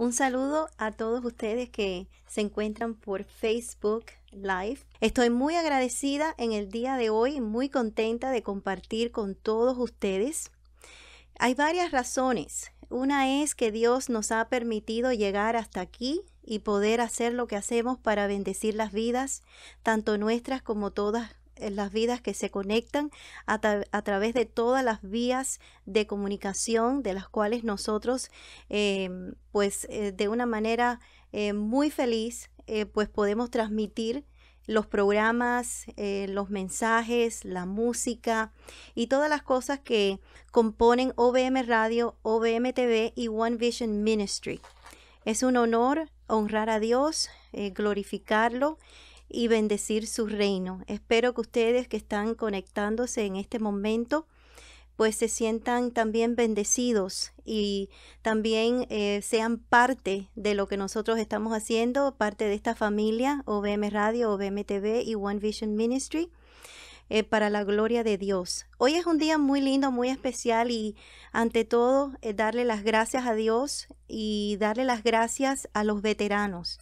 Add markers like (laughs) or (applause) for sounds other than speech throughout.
Un saludo a todos ustedes que se encuentran por Facebook Live. Estoy muy agradecida en el día de hoy, muy contenta de compartir con todos ustedes. Hay varias razones. Una es que Dios nos ha permitido llegar hasta aquí y poder hacer lo que hacemos para bendecir las vidas, tanto nuestras como todas las vidas que se conectan a, través de todas las vías de comunicación de las cuales nosotros, em, pues eh, de una manera eh, muy feliz, eh, pues podemos transmitir los programas, los mensajes, la música y todas las cosas que componen OBM Radio, OBM TV y One Vision Ministry. Es un honor honrar a Dios, glorificarlo y bendecir su reino. Espero que ustedes que están conectándose en este momento pues se sientan también bendecidos y también eh, sean parte de lo que nosotros estamos haciendo, parte de esta familia, OBM Radio, OBM TV y One Vision Ministry. Eh, para la gloria de Dios. Hoy es un día muy lindo, muy especial y ante todo eh, darle las gracias a Dios y darle las gracias a los veteranos.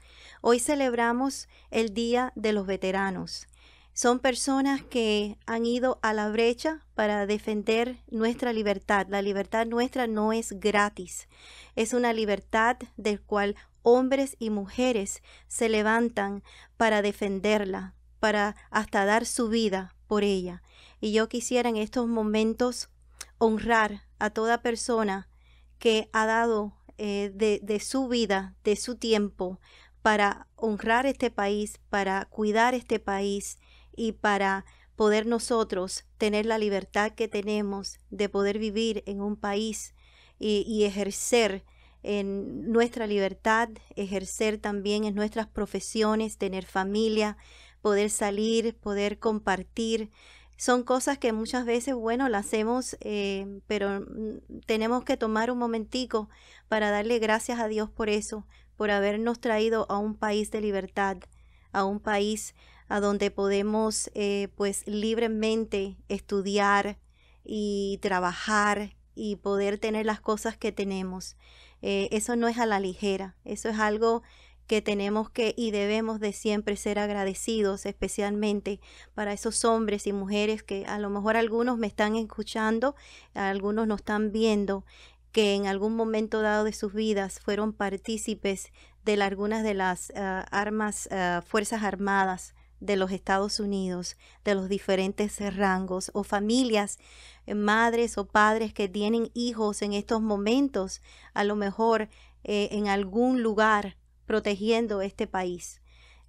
Hoy celebramos el Día de los Veteranos. Son personas que han ido a la brecha para defender nuestra libertad. La libertad nuestra no es gratis. Es una libertad del cual hombres y mujeres se levantan para defenderla, para hasta dar su vida por ella. Y yo quisiera en estos momentos honrar a toda persona que ha dado eh, de su vida, de su tiempo, para honrar este país, para cuidar este país y para poder nosotros tener la libertad que tenemos de poder vivir en un país y, ejercer en nuestra libertad, ejercer también en nuestras profesiones, tener familia, poder salir, poder compartir. Son cosas que muchas veces, bueno, las hacemos, eh, pero mm, tenemos que tomar un momentico para darle gracias a Dios por eso, por habernos traído a un país de libertad, a un país a donde podemos eh, pues libremente estudiar y trabajar y poder tener las cosas que tenemos. Eh, eso no es a la ligera, eso es algo que tenemos que y debemos de siempre ser agradecidos, especialmente para esos hombres y mujeres que a lo mejor algunos me están escuchando, algunos nos están viendo que en algún momento dado de sus vidas fueron partícipes de algunas de las ah, armas, ah, fuerzas armadas de los Estados Unidos, de los diferentes rangos, o familias, eh, madres o padres que tienen hijos en estos momentos, a lo mejor eh, en algún lugar protegiendo este país.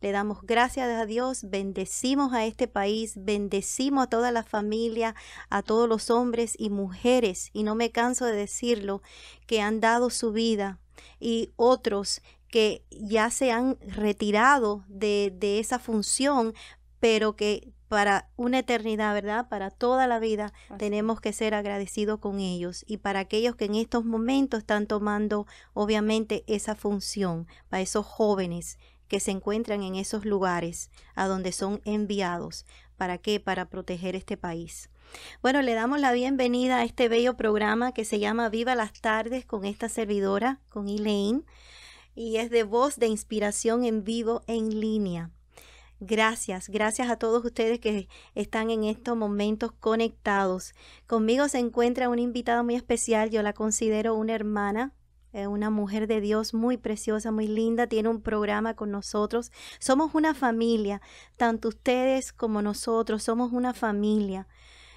Le damos gracias a Dios, bendecimos a este país, bendecimos a toda la familia, a todos los hombres y mujeres, y no me canso de decirlo, que han dado su vida y otros que ya se han retirado de, de esa función, pero que para una eternidad, ¿verdad? Para toda la vida tenemos que ser agradecidos con ellos y para aquellos que en estos momentos están tomando obviamente esa función, para esos jóvenes que se encuentran en esos lugares a donde son enviados. ¿Para qué? Para proteger este país. Bueno, le damos la bienvenida a este bello programa que se llama Viva las tardes con esta servidora, con Elaine, y es de voz de inspiración en vivo en línea. Gracias, gracias a todos ustedes que están en estos momentos conectados. Conmigo se encuentra un invitado muy especial, yo la considero una hermana, eh, una mujer de Dios muy preciosa, muy linda, tiene un programa con nosotros. Somos una familia, tanto ustedes como nosotros, somos una familia.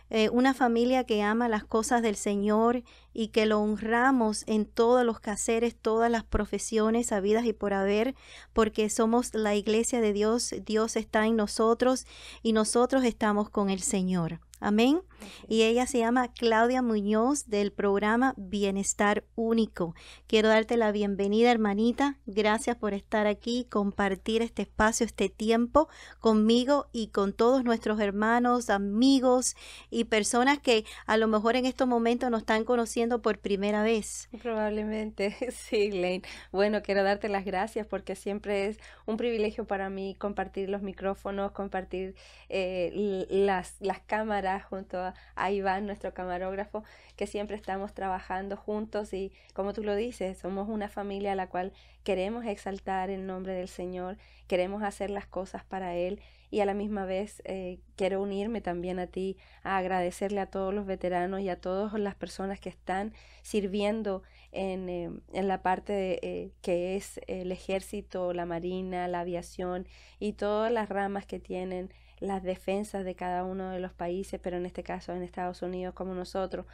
Eh, una familia que ama las cosas del Señor y que lo honramos en todos los quehaceres, todas las profesiones habidas y por haber, porque somos la iglesia de Dios, Dios está en nosotros y nosotros estamos con el Señor. Amén. Y ella se llama Claudia Muñoz del programa Bienestar Único. Quiero darte la bienvenida, hermanita. Gracias por estar aquí, compartir este espacio, este tiempo conmigo y con todos nuestros hermanos, amigos y personas que a lo mejor en estos momentos nos están conociendo por primera vez. Probablemente, (laughs) sí, Lane. Bueno, quiero darte las gracias porque siempre es un privilegio para mí compartir los micrófonos, compartir eh, las, las cámaras junto a, Iván, nuestro camarógrafo, que siempre estamos trabajando juntos y como tú lo dices, somos una familia a la cual queremos exaltar el nombre del Señor, queremos hacer las cosas para Él y a la misma vez eh, quiero unirme también a ti, a agradecerle a todos los veteranos y a todas las personas que están sirviendo en, eh, en la parte eh, que es el ejército, la marina, la aviación y todas las ramas que tienen las defensas de cada uno de los países, pero en este caso en Estados Unidos como nosotros.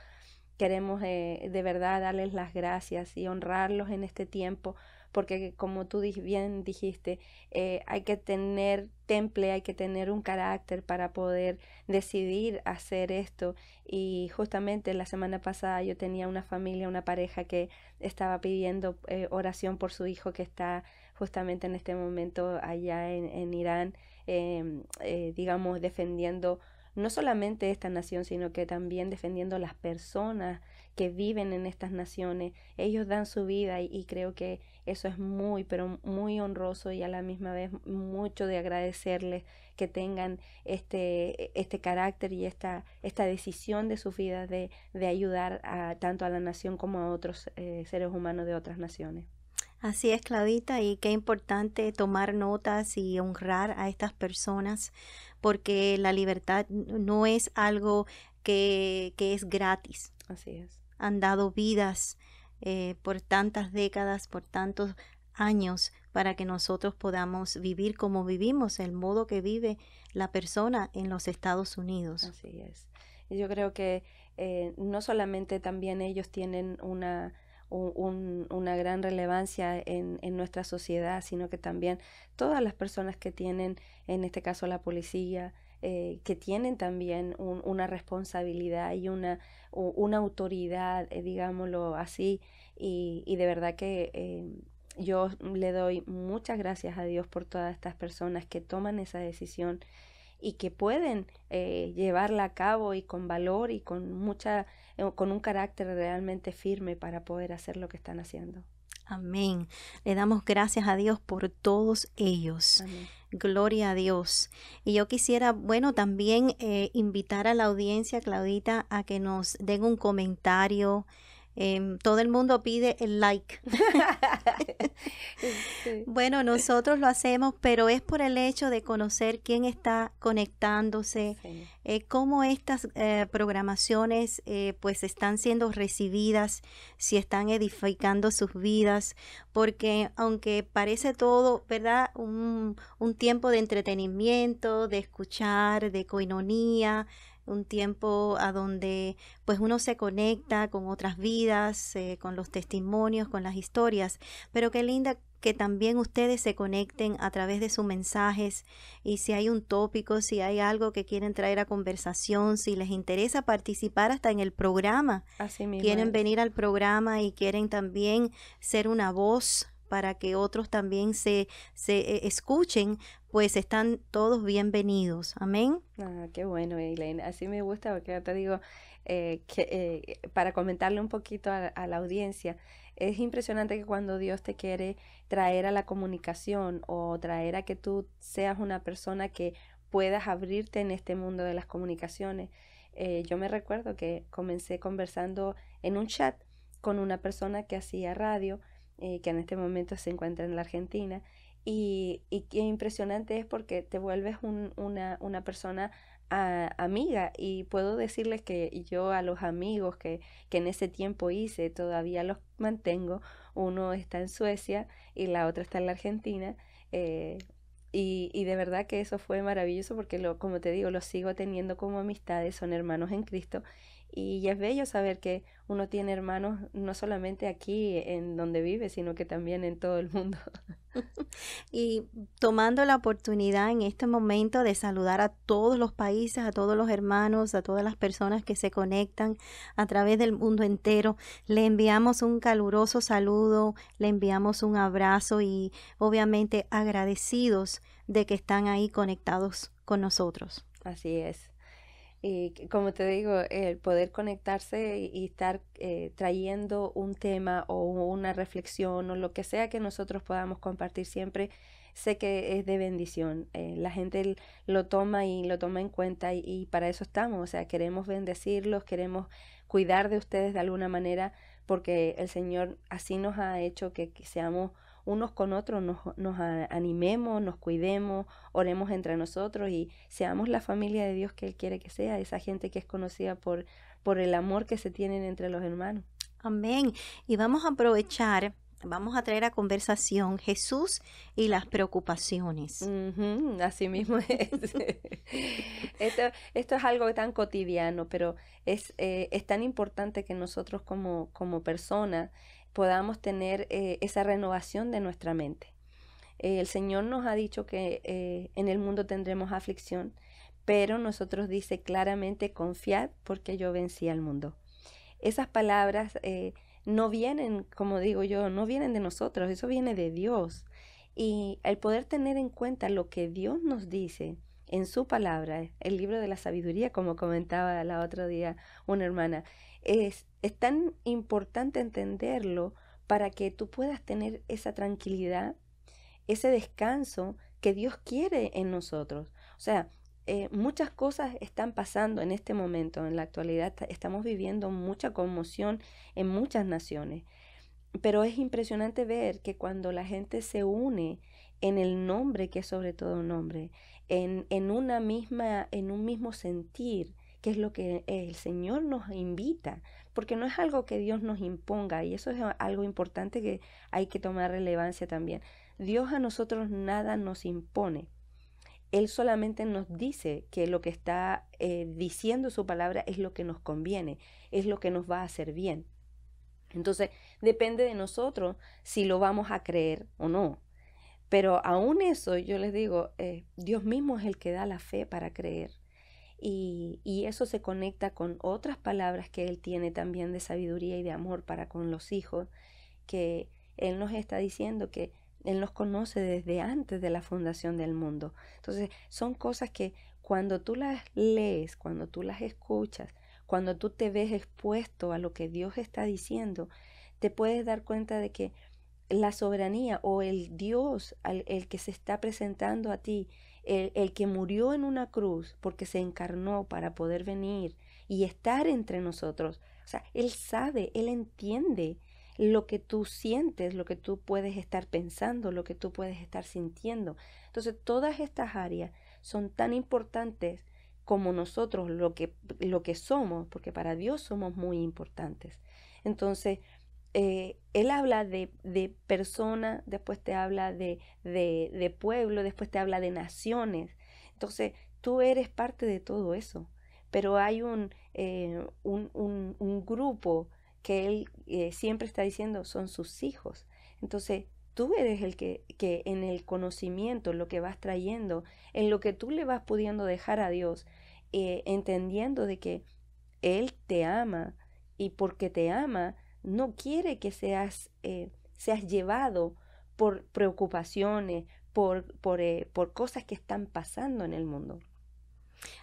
Queremos eh, de verdad darles las gracias y honrarlos en este tiempo porque como tú bien dijiste, eh, hay que tener temple, hay que tener un carácter para poder decidir hacer esto. Y justamente la semana pasada yo tenía una familia, una pareja que estaba pidiendo eh, oración por su hijo que está justamente en este momento allá en, Irán, em, eh, digamos, defendiendo no solamente esta nación, sino que también defendiendo las personas que viven en estas naciones. Ellos dan su vida y, creo que eso es muy, pero muy honroso y a la misma vez mucho de agradecerles que tengan este, este carácter y esta, esta decisión de sus vidas de, ayudar tanto a la nación como a otros eh, seres humanos de otras naciones. Así es, Claudita, y qué importante tomar notas y honrar a estas personas, porque la libertad no es algo que, que es gratis. Así es han dado vidas eh, por tantas décadas, por tantos años, para que nosotros podamos vivir como vivimos, el modo que vive la persona en los Estados Unidos. Así es. yo creo que eh, no solamente también ellos tienen una, una gran relevancia en, en, nuestra sociedad, sino que también todas las personas que tienen, en este caso la policía, eh, que tienen también una responsabilidad y una, autoridad, eh, digámoslo así, y, de verdad que eh, yo le doy muchas gracias a Dios por todas estas personas que toman esa decisión y que pueden llevarla a cabo y con valor y con mucha con un carácter realmente firme para poder hacer lo que están haciendo. Amén. Le damos gracias a Dios por todos ellos. Gloria a Dios. Y yo quisiera, bueno, también eh, invitar a la audiencia, Claudita, a que nos den un comentario, Em, todo el mundo pide el like. (laughs) Bueno, nosotros lo hacemos, pero es por el hecho de conocer quién está conectándose, eh, cómo estas eh, programaciones eh, pues están siendo recibidas, si están edificando sus vidas, porque aunque parece todo, ¿verdad? Un, un tiempo de entretenimiento, de escuchar, de coinonía, un tiempo a donde pues uno se conecta con otras vidas, eh, con los testimonios, con las historias, pero qué linda que también ustedes se conecten a través de sus mensajes y si hay un tópico, si hay algo que quieren traer a conversación, si les interesa participar hasta en el programa, quieren venir al programa y quieren también ser una voz para que otros también se, se eh, escuchen, pues están todos bienvenidos. Amén. Ah, qué bueno, Eileen. Así me gusta porque te digo, eh, que, eh, para comentarle un poquito a, la audiencia, es impresionante que cuando Dios te quiere traer a la comunicación o traer a que tú seas una persona que puedas abrirte en este mundo de las comunicaciones. Eh, yo me recuerdo que comencé conversando en un chat con una persona que hacía radio, que en este momento se encuentra en la Argentina, y, qué impresionante es porque te vuelves una, persona ah, amiga y puedo decirles que yo a los amigos que, que en ese tiempo hice todavía los mantengo. Uno está en Suecia y la otra está en la Argentina. Eh, y, de verdad que eso fue maravilloso porque, lo, como te digo, los sigo teniendo como amistades, son hermanos en Cristo. Y es bello saber que uno tiene hermanos no solamente aquí en donde vive, sino que también en todo el mundo. (laughs) (laughs) y tomando la oportunidad en este momento de saludar a todos los países, a todos los hermanos, a todas las personas que se conectan a través del mundo entero, le enviamos un caluroso saludo, le enviamos un abrazo y obviamente agradecidos de que están ahí conectados con nosotros. Así es. Y como te digo, el poder conectarse y estar eh, trayendo un tema o una reflexión o lo que sea que nosotros podamos compartir siempre, sé que es de bendición. Eh, la gente lo toma y lo toma en cuenta y, para eso estamos. O sea, queremos bendecirlos, queremos cuidar de ustedes de alguna manera porque el Señor así nos ha hecho que seamos unos con otros nos, animemos, nos cuidemos, oremos entre nosotros y seamos la familia de Dios que Él quiere que sea, esa gente que es conocida por, por el amor que se tienen entre los hermanos. Amén. Y vamos a aprovechar vamos a traer a conversación Jesús y las preocupaciones. así mismo (laughs) es. esto, es algo tan cotidiano, pero es, eh, es tan importante que nosotros como, como personas podamos tener eh, esa renovación de nuestra mente. el Señor nos ha dicho que eh, en el mundo tendremos aflicción, pero nosotros dice claramente, confiad porque yo vencí al mundo. Esas palabras eh, no vienen, como digo yo, no vienen de nosotros, eso viene de Dios. Y el poder tener en cuenta lo que Dios nos dice, en su palabra, el libro de la sabiduría, como comentaba la otro día una hermana, es, tan importante entenderlo para que tú puedas tener esa tranquilidad, ese descanso que Dios quiere en nosotros. O sea, eh, muchas cosas están pasando en este momento, en la actualidad estamos viviendo mucha conmoción en muchas naciones, pero es impresionante ver que cuando la gente se une en el nombre que es sobre todo un nombre, en, en, una misma, en un mismo sentir, que es lo que el Señor nos invita, porque no es algo que Dios nos imponga, y eso es algo importante que hay que tomar relevancia también. Dios a nosotros nada nos impone. Él solamente nos dice que lo que está eh, diciendo su palabra es lo que nos conviene, es lo que nos va a hacer bien. Entonces, depende de nosotros si lo vamos a creer o no. Pero aún eso, yo les digo, eh, Dios mismo es el que da la fe para creer y, eso se conecta con otras palabras que Él tiene también de sabiduría y de amor para con los hijos, que Él nos está diciendo que Él nos conoce desde antes de la fundación del mundo. Entonces son cosas que cuando tú las lees, cuando tú las escuchas, cuando tú te ves expuesto a lo que Dios está diciendo, te puedes dar cuenta de que la soberanía o el Dios, el que se está presentando a ti, el, que murió en una cruz porque se encarnó para poder venir y estar entre nosotros. O sea, Él sabe, Él entiende lo que tú sientes, lo que tú puedes estar pensando, lo que tú puedes estar sintiendo. Entonces, todas estas áreas son tan importantes como nosotros lo que, lo que somos, porque para Dios somos muy importantes. Entonces, eh, él habla de, personas, persona, después te habla de, de, pueblo, después te habla de naciones. Entonces, tú eres parte de todo eso, pero hay un, eh, un, grupo que él eh, siempre está diciendo son sus hijos. Entonces, tú eres el que, que en el conocimiento, lo que vas trayendo, en lo que tú le vas pudiendo dejar a Dios, entendiendo de que Él te ama y porque te ama, no quiere que seas, eh, llevado por preocupaciones, eh, por, cosas que están pasando en el mundo.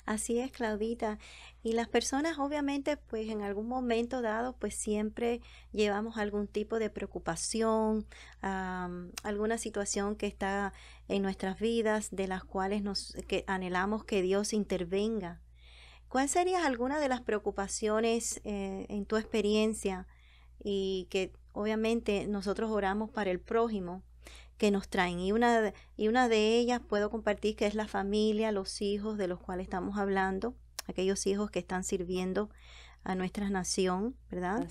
Así es, Claudita. Y las personas, obviamente, pues en algún momento dado, pues siempre llevamos algún tipo de preocupación, alguna situación que está en nuestras vidas, de las cuales nos anhelamos que Dios intervenga. Cuál serían alguna de las preocupaciones eh, en tu experiencia y que obviamente nosotros oramos para el prójimo que nos traen. Y una, y una de ellas puedo compartir que es la familia, los hijos de los cuales estamos hablando, aquellos hijos que están sirviendo a nuestra nación, ¿verdad?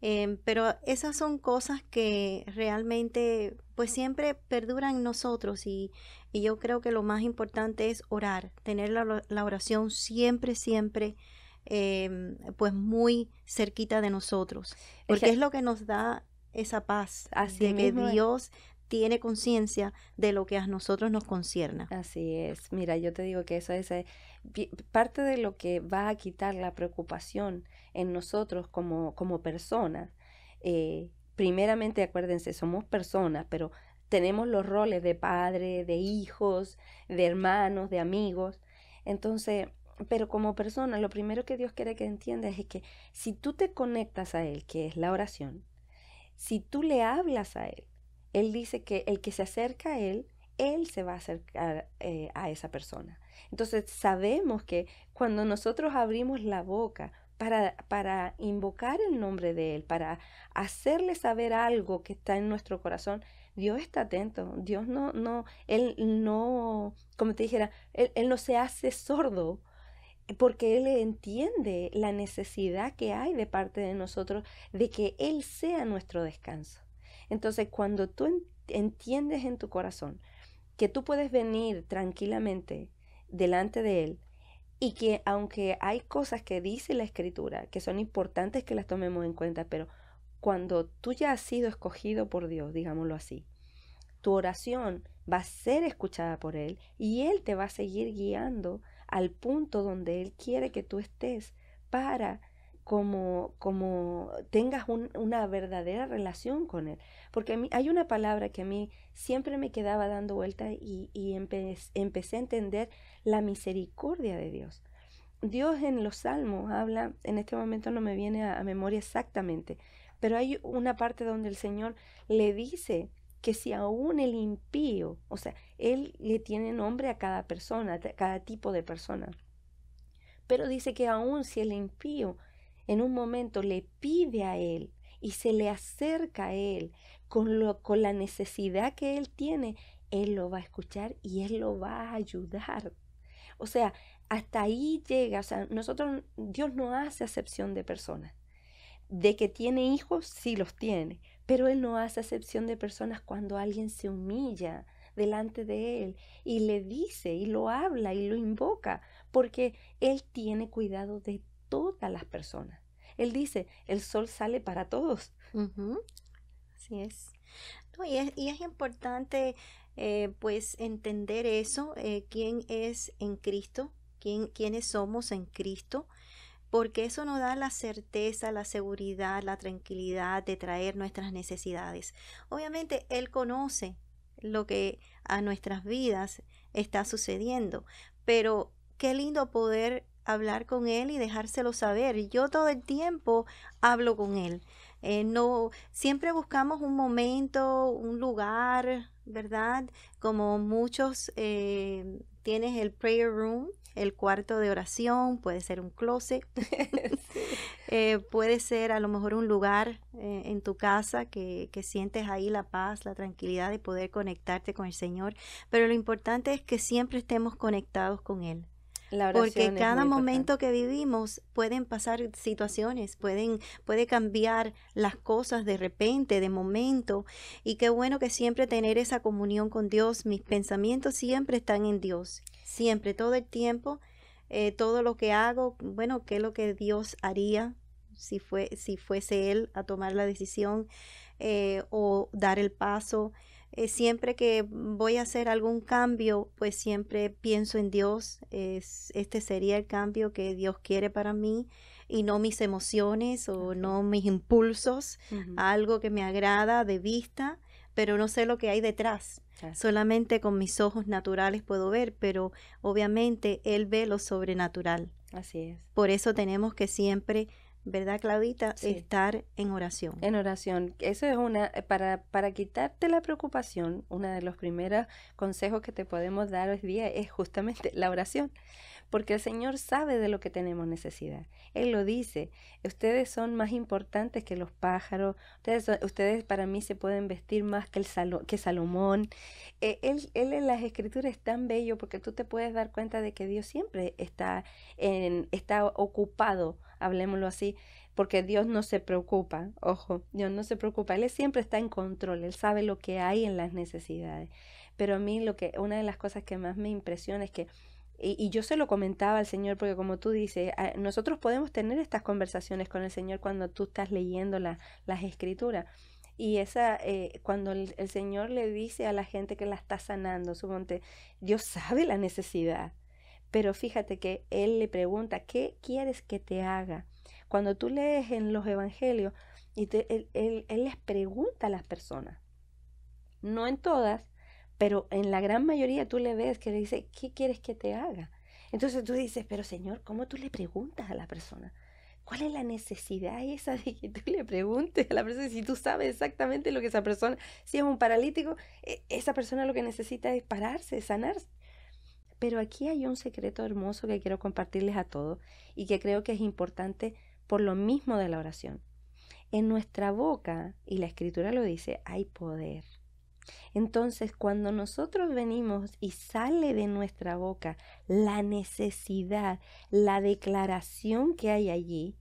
Em, pero esas son cosas que realmente pues siempre perduran en nosotros y, y yo creo que lo más importante es orar, tener la, la oración siempre, siempre Em, pues muy cerquita de nosotros, porque es, lo que nos da esa paz, así que e Dios tiene conciencia de lo que a nosotros nos concierne. Así es, mira, yo te digo que eso es eh, parte de lo que va a quitar la preocupación en nosotros como, como personas. Eh, primeramente, acuérdense, somos personas, pero tenemos los roles de padre, de hijos, de hermanos, de amigos. Entonces, pero como persona, lo primero que Dios quiere que entiendas es que si tú te conectas a Él, que es la oración, si tú le hablas a Él, Él dice que el que se acerca a Él, Él se va a acercar eh, a esa persona. Entonces sabemos que cuando nosotros abrimos la boca para, invocar el nombre de Él, para hacerle saber algo que está en nuestro corazón, Dios está atento, Dios no, no, Él no, como te dijera, él no se hace sordo porque Él entiende la necesidad que hay de parte de nosotros de que Él sea nuestro descanso. Entonces, cuando tú entiendes en tu corazón que tú puedes venir tranquilamente delante de Él y que aunque hay cosas que dice la Escritura que son importantes que las tomemos en cuenta, pero cuando tú ya has sido escogido por Dios, digámoslo así, tu oración va a ser escuchada por Él y Él te va a seguir guiando al punto donde Él quiere que tú estés para como, como tengas una verdadera relación con Él. Porque hay una palabra que a mí siempre me quedaba dando vuelta y, y empecé a entender la misericordia de Dios. Dios en los salmos habla, en este momento no me viene a memoria exactamente, pero hay una parte donde el Señor le dice que si aún el impío, o sea, él le tiene nombre a cada persona, a cada tipo de persona, pero dice que aún si el impío en un momento le pide a él y se le acerca a él con, la necesidad que él tiene, él lo va a escuchar y él lo va a ayudar. O sea, hasta ahí llega, o sea, nosotros, Dios no hace acepción de personas. De que tiene hijos, sí los tiene, pero Él no hace acepción de personas cuando alguien se humilla delante de Él y le dice y lo habla y lo invoca, porque Él tiene cuidado de todas las personas. Él dice, el sol sale para todos. Así es. y es. importante eh, pues entender eso, eh, quién es en Cristo, quién, quiénes somos en Cristo porque eso nos da la certeza, la seguridad, la tranquilidad de traer nuestras necesidades. Obviamente Él conoce lo que a nuestras vidas está sucediendo, pero qué lindo poder hablar con Él y dejárselo saber. Yo todo el tiempo hablo con Él. Eh, no, siempre buscamos un momento, un lugar, ¿verdad? Como muchos eh, tienes el prayer room, el cuarto de oración, puede ser un closet, (laughs) eh, puede ser a lo mejor un lugar eh, en tu casa que, que, sientes ahí la paz, la tranquilidad de poder conectarte con el Señor. Pero lo importante es que siempre estemos conectados con Él porque cada momento que vivimos pueden pasar situaciones, pueden puede cambiar las cosas de repente, de momento, y qué bueno que siempre tener esa comunión con Dios, mis pensamientos siempre están en Dios, siempre todo el tiempo, eh, todo lo que hago, bueno, qué es lo que Dios haría si fue si fuese él a tomar la decisión eh, o dar el paso. Eh, siempre que voy a hacer algún cambio, pues siempre pienso en Dios. Es, este sería el cambio que Dios quiere para mí y no mis emociones o no mis impulsos, algo que me agrada de vista, pero no sé lo que hay detrás. Solamente con mis ojos naturales puedo ver, pero obviamente Él ve lo sobrenatural. Así es. Por eso tenemos que siempre ¿verdad, Claudita? Estar en oración. En oración. Eso es una, eh, para, quitarte la preocupación, uno de los primeros consejos que te podemos dar hoy día es justamente la oración. Porque el Señor sabe de lo que tenemos necesidad. Él lo dice. Ustedes son más importantes que los pájaros. Ustedes, para mí se pueden vestir más que, Salomón. Eh, él, en las escrituras es tan bello porque tú te puedes dar cuenta de que Dios siempre está, en, está ocupado hablemoslo así, porque Dios no se preocupa, ojo, Dios no se preocupa, Él siempre está en control, Él sabe lo que hay en las necesidades. Pero a mí lo que, una de las cosas que más me impresiona es que, y, yo se lo comentaba al Señor, porque como tú dices, ah, nosotros podemos tener estas conversaciones con el Señor cuando tú estás leyendo las escrituras. Y esa, eh, cuando el, el, Señor le dice a la gente que la está sanando, su Dios sabe la necesidad. Pero fíjate que él le pregunta, ¿qué quieres que te haga? Cuando tú lees en los evangelios, y él, él les pregunta a las personas, no en todas, pero en la gran mayoría tú le ves que le dice, ¿qué quieres que te haga? Entonces tú dices, pero Señor, ¿cómo tú le preguntas a la persona? ¿Cuál es la necesidad esa de que tú le preguntes a la persona si tú sabes exactamente lo que esa persona, si es un paralítico, e, esa persona lo que necesita es pararse, sanarse. Pero aquí hay un secreto hermoso que quiero compartirles a todos y que creo que es importante por lo mismo de la oración. En nuestra boca, y la escritura lo dice, hay poder. Entonces, cuando nosotros venimos y sale de nuestra boca la necesidad, la declaración que hay allí,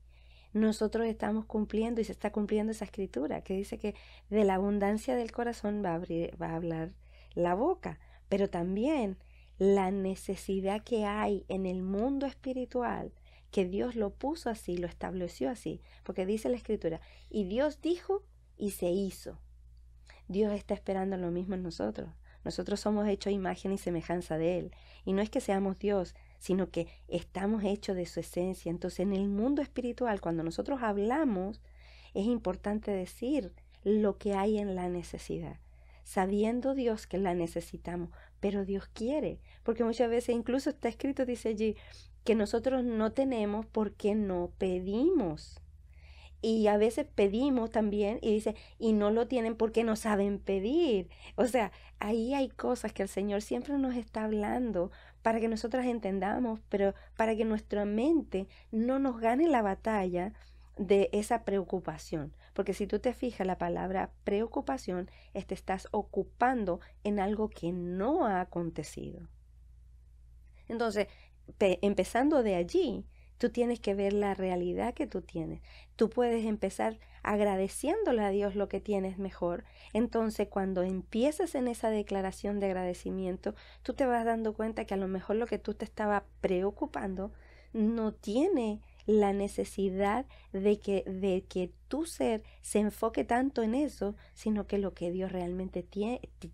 nosotros estamos cumpliendo y se está cumpliendo esa escritura que dice que de la abundancia del corazón va a, abrir, va a hablar la boca, pero también la necesidad que hay en el mundo espiritual, que Dios lo puso así, lo estableció así, porque dice la escritura, y Dios dijo y se hizo. Dios está esperando lo mismo en nosotros. Nosotros somos hechos imagen y semejanza de Él. Y no es que seamos Dios, sino que estamos hechos de su esencia. Entonces en el mundo espiritual, cuando nosotros hablamos, es importante decir lo que hay en la necesidad, sabiendo Dios que la necesitamos, pero Dios quiere, porque muchas veces incluso está escrito, dice allí, que nosotros no tenemos porque no pedimos. Y a veces pedimos también y dice, y no lo tienen porque no saben pedir. O sea, ahí hay cosas que el Señor siempre nos está hablando para que nosotras entendamos, pero para que nuestra mente no nos gane la batalla de esa preocupación. Porque si tú te fijas, la palabra preocupación es te estás ocupando en algo que no ha acontecido. Entonces, empezando de allí, tú tienes que ver la realidad que tú tienes. Tú puedes empezar agradeciéndole a Dios lo que tienes mejor. Entonces, cuando empiezas en esa declaración de agradecimiento, tú te vas dando cuenta que a lo mejor lo que tú te estaba preocupando no tiene la necesidad de que, de que tu ser se enfoque tanto en eso, sino que lo que Dios realmente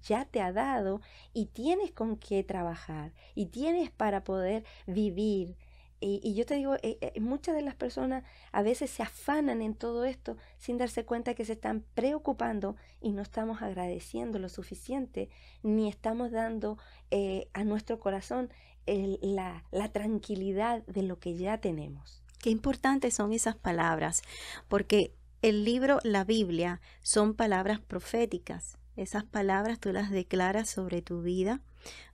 ya te ha dado y tienes con qué trabajar y tienes para poder vivir. Y, yo te digo, eh, eh, muchas de las personas a veces se afanan en todo esto sin darse cuenta que se están preocupando y no estamos agradeciendo lo suficiente, ni estamos dando eh, a nuestro corazón la tranquilidad de lo que ya tenemos. Qué importantes son esas palabras, porque el libro, la Biblia, son palabras proféticas. Esas palabras tú las declaras sobre tu vida.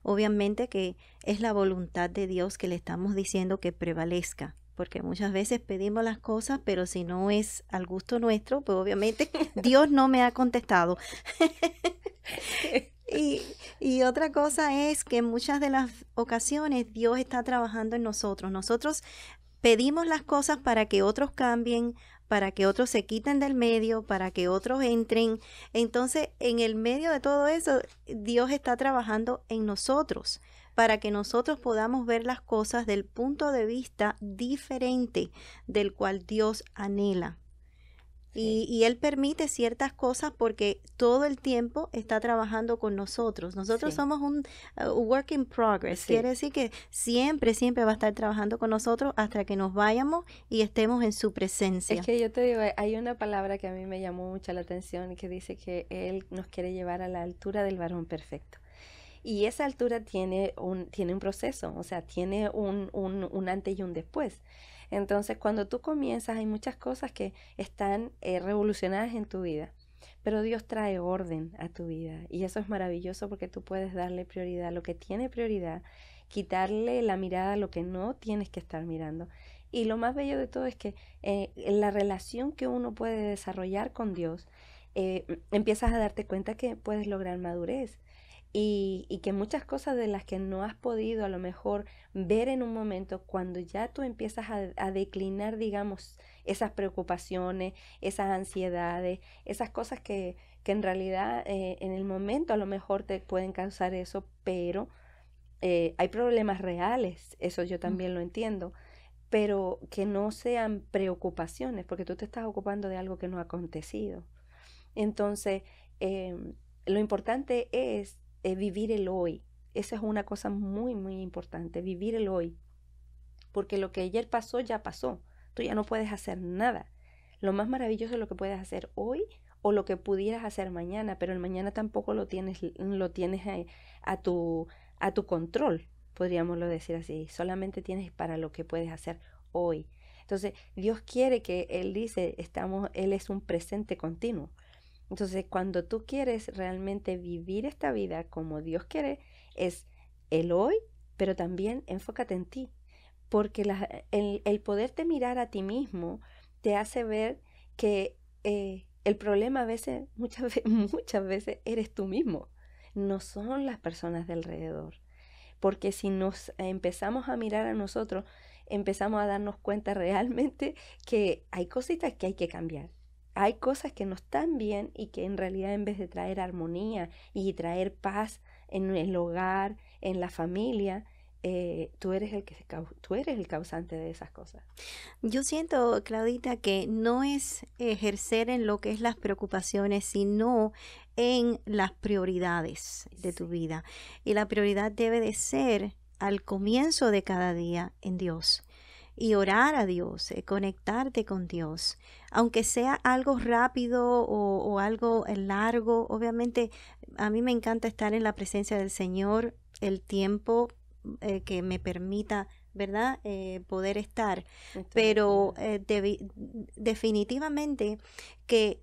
Obviamente que es la voluntad de Dios que le estamos diciendo que prevalezca, porque muchas veces pedimos las cosas, pero si no es al gusto nuestro, pues obviamente (laughs) Dios no me ha contestado. (laughs) y, otra cosa es que en muchas de las ocasiones Dios está trabajando en nosotros. Nosotros pedimos las cosas para que otros cambien, para que otros se quiten del medio, para que otros entren. Entonces, en el medio de todo eso, Dios está trabajando en nosotros para que nosotros podamos ver las cosas del punto de vista diferente del cual Dios anhela. Y, Él permite ciertas cosas porque todo el tiempo está trabajando con nosotros. Nosotros somos un uh, work in progress. Quiere decir que siempre, siempre va a estar trabajando con nosotros hasta que nos vayamos y estemos en su presencia. Es que yo te digo, hay una palabra que a mí me llamó mucho la atención que dice que Él nos quiere llevar a la altura del varón perfecto. Y esa altura tiene un, tiene un proceso, o sea, tiene un, un antes y un después. Entonces, cuando tú comienzas, hay muchas cosas que están eh, revolucionadas en tu vida. Pero Dios trae orden a tu vida y eso es maravilloso porque tú puedes darle prioridad a lo que tiene prioridad, quitarle la mirada a lo que no tienes que estar mirando. Y lo más bello de todo es que eh, la relación que uno puede desarrollar con Dios, eh, empiezas a darte cuenta que puedes lograr madurez y, que muchas cosas de las que no has podido a lo mejor ver en un momento, cuando ya tú empiezas a, declinar, digamos, esas preocupaciones, esas ansiedades, esas cosas que, en realidad eh, en el momento a lo mejor te pueden causar eso, pero eh, hay problemas reales, eso yo también lo entiendo, pero que no sean preocupaciones, porque tú te estás ocupando de algo que no ha acontecido. Entonces, em, lo importante es es eh, vivir el hoy. Esa es una cosa muy, muy importante, vivir el hoy. Porque lo que ayer pasó ya pasó. Tú ya no puedes hacer nada. Lo más maravilloso es lo que puedes hacer hoy o lo que pudieras hacer mañana, pero el mañana tampoco lo tienes, lo tienes eh, a, tu, a tu control, podríamos decir así. Solamente tienes para lo que puedes hacer hoy. Entonces, Dios quiere que Él dice, estamos, Él es un presente continuo. Entonces, cuando tú quieres realmente vivir esta vida como Dios quiere, es el hoy, pero también enfócate en ti, porque el, poderte mirar a ti mismo te hace ver que eh, el problema a veces, (laughs) muchas, muchas veces, eres tú mismo, no son las personas de alrededor. Porque si nos empezamos a mirar a nosotros, empezamos a darnos cuenta realmente que hay cositas que hay que cambiar hay cosas que no están bien y que en realidad en vez de traer armonía y traer paz en el hogar, en la familia, eh, tú, eres el que, tú eres el causante de esas cosas. Yo siento, Claudita, que no es ejercer en lo que es las preocupaciones, sino en las prioridades de tu vida. Y la prioridad debe de ser al comienzo de cada día en Dios y orar a Dios, eh, conectarte con Dios. Aunque sea algo rápido o, algo eh, largo, obviamente a mí me encanta estar en la presencia del Señor el tiempo eh, que me permita ¿verdad? poder estar. Pero definitivamente que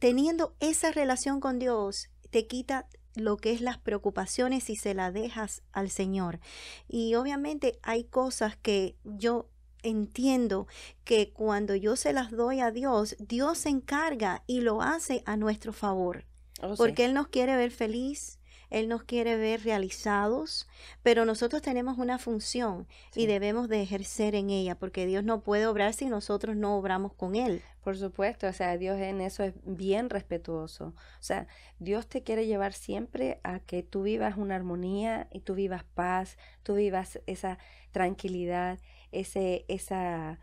teniendo esa relación con Dios te quita lo que es las preocupaciones y se las dejas al Señor. Y obviamente hay cosas que yo entiendo que cuando yo se las doy a Dios, Dios se encarga y lo hace a nuestro favor. Oh, porque Él nos quiere ver feliz, Él nos quiere ver realizados, pero nosotros tenemos una función y debemos de ejercer en ella, porque Dios no puede obrar si nosotros no obramos con Él. Por supuesto, o sea, Dios en eso es bien respetuoso. O sea, Dios te quiere llevar siempre a que tú vivas una armonía y tú vivas paz, tú vivas esa tranquilidad, ese, esa,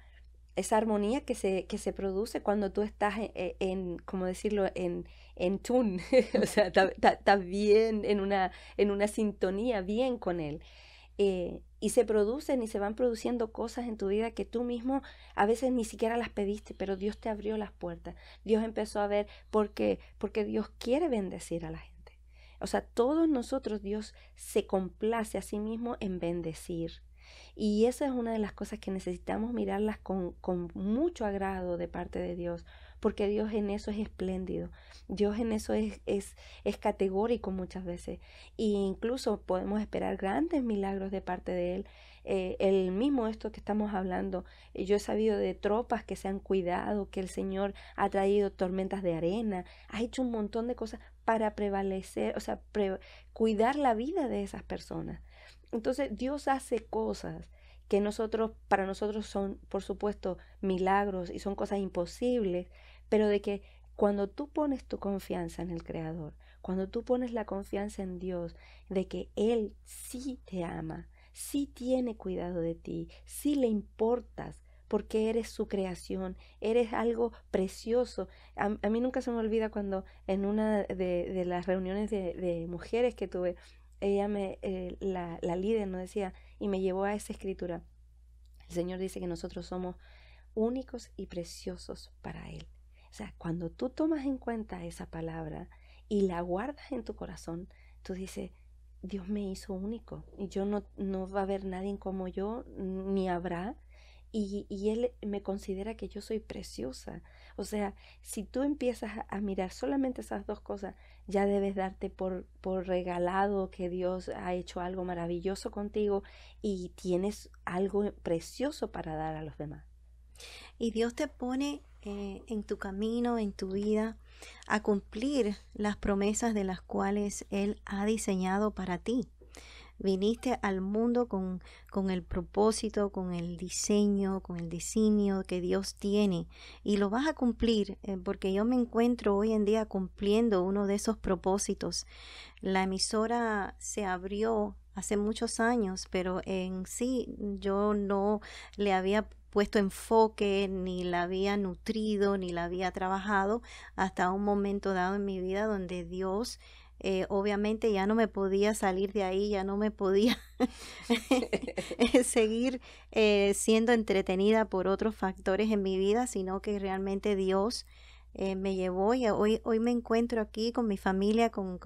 esa armonía que se, que se produce cuando tú estás e, e, en, como decirlo, en, en tune, (laughs) o sea, (laughs) estás bien en una, en una sintonía bien con Él. Eh, y se producen y se van produciendo cosas en tu vida que tú mismo a veces ni siquiera las pediste, pero Dios te abrió las puertas. Dios empezó a ver por qué, porque Dios quiere bendecir a la gente. O sea, todos nosotros Dios se complace a sí mismo en bendecir. Y esa es una de las cosas que necesitamos mirarlas con mucho agrado de parte de Dios, porque Dios en eso es espléndido. Dios en eso es, es, categórico muchas veces. E incluso podemos esperar grandes milagros de parte de Él. Eh, el mismo esto que estamos hablando, eh, yo he sabido de tropas que se han cuidado, que el Señor ha traído tormentas de arena, ha hecho un montón de cosas para prevalecer, o sea, cuidar la vida de esas personas. Entonces Dios hace cosas que nosotros, para nosotros son, por supuesto, milagros y son cosas imposibles, pero de que cuando tú pones tu confianza en el Creador, cuando tú pones la confianza en Dios, de que Él sí te ama, sí tiene cuidado de ti, sí le importas, porque eres su creación, eres algo precioso. A, mí nunca se me olvida cuando en una de, las reuniones de, mujeres que tuve, ella me, eh, la, la líder nos decía, y me llevó a esa escritura. El Señor dice que nosotros somos únicos y preciosos para Él. O sea, cuando tú tomas en cuenta esa palabra y la guardas en tu corazón, tú dices, Dios me hizo único y yo no, no va a haber nadie como yo, ni habrá. Y, Él me considera que yo soy preciosa. O sea, si tú empiezas a, mirar solamente esas dos cosas, ya debes darte por, por, regalado que Dios ha hecho algo maravilloso contigo y tienes algo precioso para dar a los demás. Y Dios te pone eh, en tu camino, en tu vida, a cumplir las promesas de las cuales Él ha diseñado para ti. Viniste al mundo con, con, el propósito, con el diseño, con el diseño que Dios tiene y lo vas a cumplir eh, porque yo me encuentro hoy en día cumpliendo uno de esos propósitos. La emisora se abrió hace muchos años, pero en sí yo no le había puesto enfoque, ni la había nutrido, ni la había trabajado, hasta un momento dado en mi vida donde Dios eh, obviamente ya no me podía salir de ahí, ya no me podía (laughs) eh, seguir eh, siendo entretenida por otros factores en mi vida, sino que realmente Dios eh, me llevó y hoy, hoy me encuentro aquí con mi familia, con,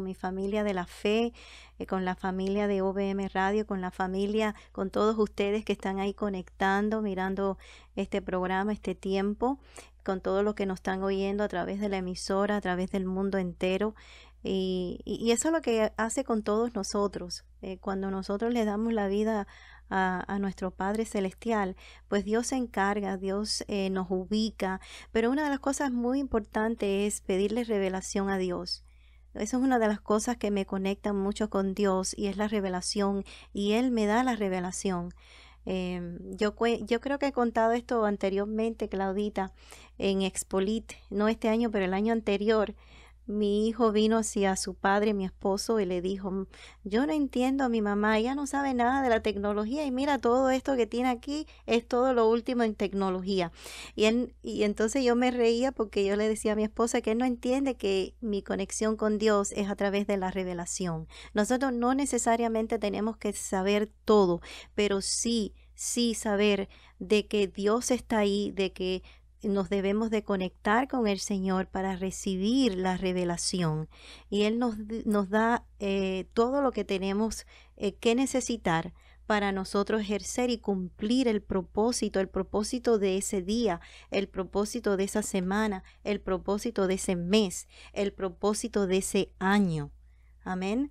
mi familia de la fe, eh, con la familia de OBM Radio, con la familia, con todos ustedes que están ahí conectando, mirando este programa, este tiempo, con todos los que nos están oyendo a través de la emisora, a través del mundo entero. Y, y, eso es lo que hace con todos nosotros. Eh, cuando nosotros le damos la vida a, nuestro Padre Celestial, pues Dios se encarga, Dios eh, nos ubica, pero una de las cosas muy importantes es pedirle revelación a Dios. Eso es una de las cosas que me conectan mucho con Dios y es la revelación y Él me da la revelación. Em, yo, yo, creo que he contado esto anteriormente, Claudita, en Expolit, no este año, pero el año anterior, mi hijo vino hacia su padre, mi esposo, y le dijo, yo no entiendo a mi mamá, ella no sabe nada de la tecnología y mira todo esto que tiene aquí, es todo lo último en tecnología. Y, y entonces yo me reía porque yo le decía a mi esposa que él no entiende que mi conexión con Dios es a través de la revelación. Nosotros no necesariamente tenemos que saber todo, pero sí, sí saber de que Dios está ahí, de que nos debemos de conectar con el Señor para recibir la revelación. Y Él nos, nos da eh, todo lo que tenemos eh, que necesitar para nosotros ejercer y cumplir el propósito, el propósito de ese día, el propósito de esa semana, el propósito de ese mes, el propósito de ese año. Amén.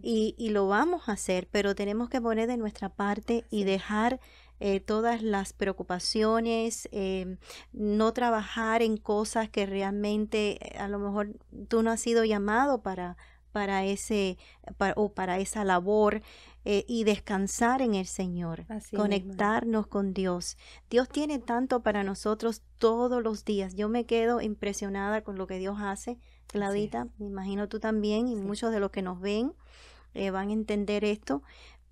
Y, y lo vamos a hacer, pero tenemos que poner de nuestra parte y dejar eh, todas las preocupaciones, eh, no trabajar en cosas que realmente eh, a lo mejor tú no has sido llamado para, para ese o para esa labor y descansar en el Señor, conectarnos con Dios. Dios tiene tanto para nosotros todos los días. Yo me quedo impresionada con lo que Dios hace, Claudita, me imagino tú también y muchos de los que nos ven van a entender esto,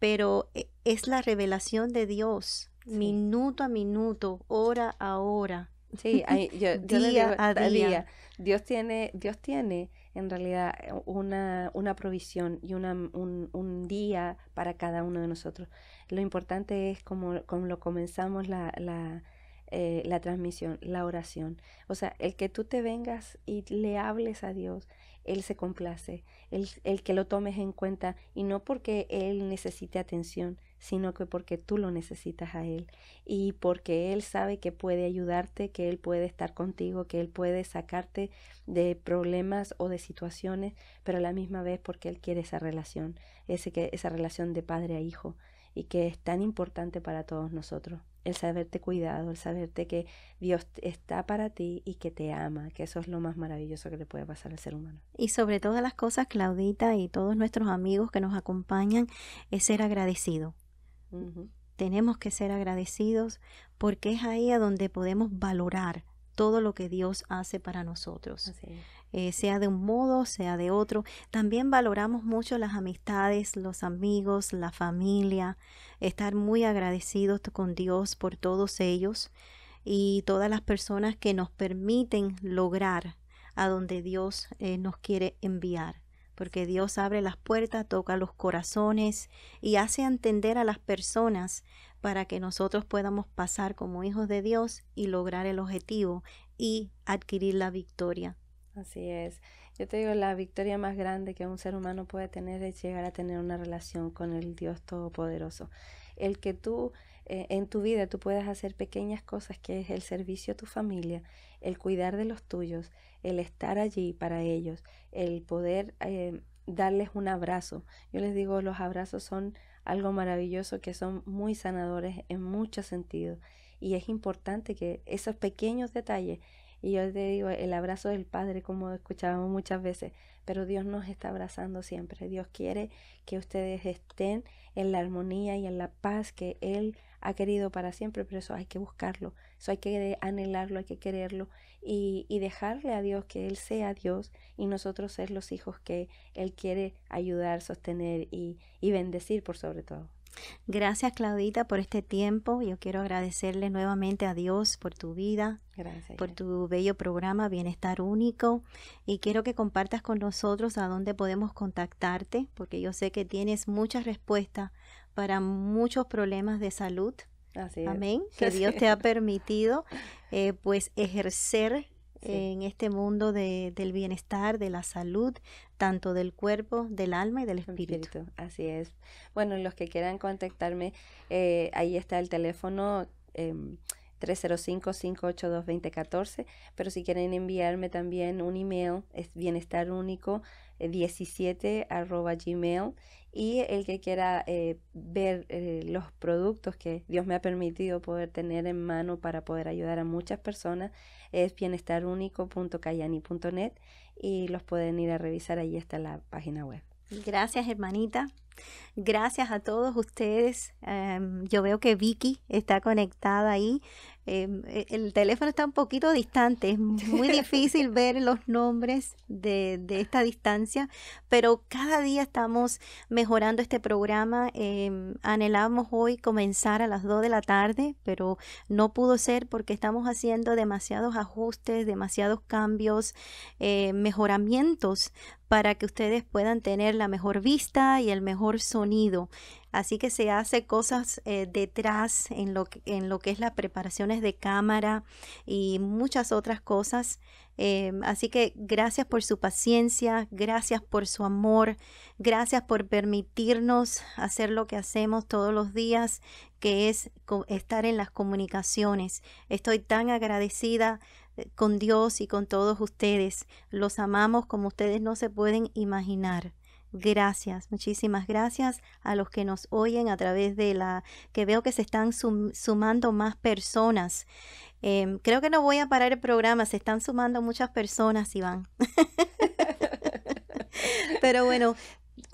pero eh, es la revelación de Dios, minuto a minuto, hora a hora. (laughs) día, a día. Dios tiene, Dios tiene en realidad eh, una, una provisión y una, un, un, día para cada uno de nosotros. Lo importante es como, lo comenzamos la, la, eh, la transmisión, la oración. O sea, el que tú te vengas y le hables a Dios él se complace, el, el que lo tomes en cuenta y no porque Él necesite atención, sino que porque tú lo necesitas a Él y porque Él sabe que puede ayudarte, que Él puede estar contigo, que Él puede sacarte de problemas o de situaciones, pero a la misma vez porque Él quiere esa relación, ese que, esa relación de padre a hijo y que es tan importante para todos nosotros el saberte cuidado, el saberte que Dios está para ti y que te ama, que eso es lo más maravilloso que le puede pasar al ser humano. Y sobre todas las cosas, Claudita y todos nuestros amigos que nos acompañan, es ser agradecido. Tenemos que ser agradecidos porque es ahí a donde podemos valorar todo lo que Dios hace para nosotros. Eh, sea de un modo, sea de otro. También valoramos mucho las amistades, los amigos, la familia, estar muy agradecidos con Dios por todos ellos y todas las personas que nos permiten lograr a donde Dios eh, nos quiere enviar. Porque Dios abre las puertas, toca los corazones y hace entender a las personas para que nosotros podamos pasar como hijos de Dios y lograr el objetivo y adquirir la victoria. Así es. Yo te digo, la victoria más grande que un ser humano puede tener es llegar a tener una relación con el Dios Todopoderoso. El que tú eh, en tu vida tú puedas hacer pequeñas cosas, que es el servicio a tu familia, el cuidar de los tuyos, el estar allí para ellos, el poder eh, darles un abrazo. Yo les digo, los abrazos son algo maravilloso que son muy sanadores en muchos sentidos. Y es importante que esos pequeños detalles, y yo te digo, el abrazo del Padre, como escuchábamos muchas veces, pero Dios nos está abrazando siempre. Dios quiere que ustedes estén en la armonía y en la paz que Él ha querido para siempre, pero eso hay que buscarlo, eso hay que anhelarlo, hay que quererlo y, dejarle a Dios que Él sea Dios y nosotros ser los hijos que Él quiere ayudar, sostener y bendecir por sobre todo. Gracias Claudita por este tiempo. Yo quiero agradecerle nuevamente a Dios por tu vida, por tu bello programa Bienestar Único y quiero que compartas con nosotros a dónde podemos contactarte porque yo sé que tienes muchas respuestas para muchos problemas de salud. Así Amén. (laughs) Que Dios te ha permitido eh, pues ejercer en este mundo de, del bienestar, de la salud, tanto del cuerpo, del alma y del espíritu. así es. Bueno, los que quieran contactarme, eh, ahí está el teléfono. 305-582-2014, em, pero si quieren enviarme también un email, es bienestar único 17 eh, arroba gmail y el que quiera eh, ver los productos que Dios me ha permitido poder tener en mano para poder ayudar a muchas personas, es bienestarunico.cayani.net y los pueden ir a revisar, ahí está la página web. Gracias, hermanita. Gracias a todos ustedes. Em, yo veo que Vicky está conectada ahí. Em, e, el teléfono está un poquito distante, es muy (laughs) difícil ver los nombres de, esta distancia, pero cada día estamos mejorando este programa. Em, anhelamos hoy comenzar a las 2 de la tarde, pero no pudo ser porque estamos haciendo demasiados ajustes, demasiados cambios, eh, mejoramientos para que ustedes puedan tener la mejor vista y el mejor sonido. Así que se hace cosas eh, detrás en lo, que, en lo que es las preparaciones de cámara y muchas otras cosas. Eh, así que gracias por su paciencia, gracias por su amor, gracias por permitirnos hacer lo que hacemos todos los días, que es estar en las comunicaciones. Estoy tan agradecida eh, con Dios y con todos ustedes. Los amamos como ustedes no se pueden imaginar. Gracias, muchísimas gracias a los que nos oyen a través de la que veo que se están sumando más personas. Em, creo que no voy a parar el programa, se están sumando muchas personas, Iván. (laughs) Pero bueno,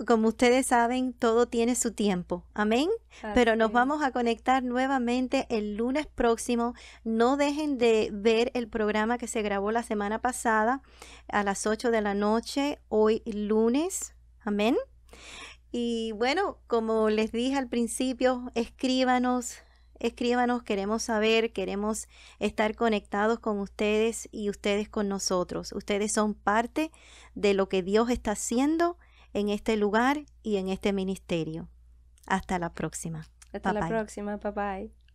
como ustedes saben, todo tiene su tiempo. Amén. Pero nos vamos a conectar nuevamente el lunes próximo. No dejen de ver el programa que se grabó la semana pasada a las 8 de la noche, hoy lunes. Amén. Y bueno, como les dije al principio, escríbanos, escríbanos, queremos saber, queremos estar conectados con ustedes y ustedes con nosotros. Ustedes son parte de lo que Dios está haciendo en este lugar y en este ministerio. Hasta la próxima. Hasta la próxima, bye bye.